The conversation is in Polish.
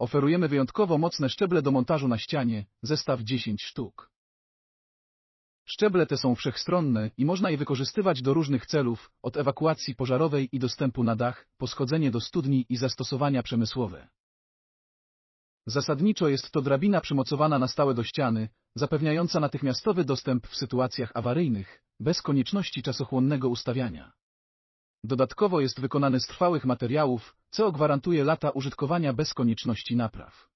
Oferujemy wyjątkowo mocne szczeble do montażu na ścianie, zestaw 10 sztuk. Szczeble te są wszechstronne i można je wykorzystywać do różnych celów, od ewakuacji pożarowej i dostępu na dach, po schodzenie do studni i zastosowania przemysłowe. Zasadniczo jest to drabina przymocowana na stałe do ściany, zapewniająca natychmiastowy dostęp w sytuacjach awaryjnych, bez konieczności czasochłonnego ustawiania. Dodatkowo jest wykonany z trwałych materiałów, co gwarantuje lata użytkowania bez konieczności napraw.